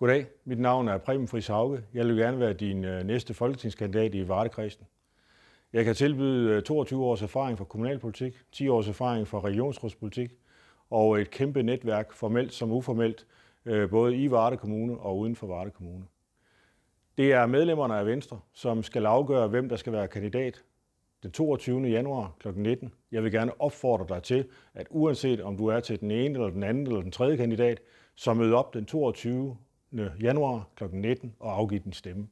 Goddag, mit navn er Preben Friis Hauge. Jeg vil gerne være din øh, næste folketingskandidat i Vardekredsen. Jeg kan tilbyde 22 øh, års erfaring fra kommunalpolitik, 10 års erfaring fra regionsrådspolitik og et kæmpe netværk, formelt som uformelt, øh, både i Varde Kommune og uden for Varde Kommune. Det er medlemmerne af Venstre, som skal afgøre, hvem der skal være kandidat den 22. januar kl. 19. Jeg vil gerne opfordre dig til, at uanset om du er til den ene eller den anden eller den tredje kandidat, så mød op den 22 januar kl. 19 og afgive din stemme.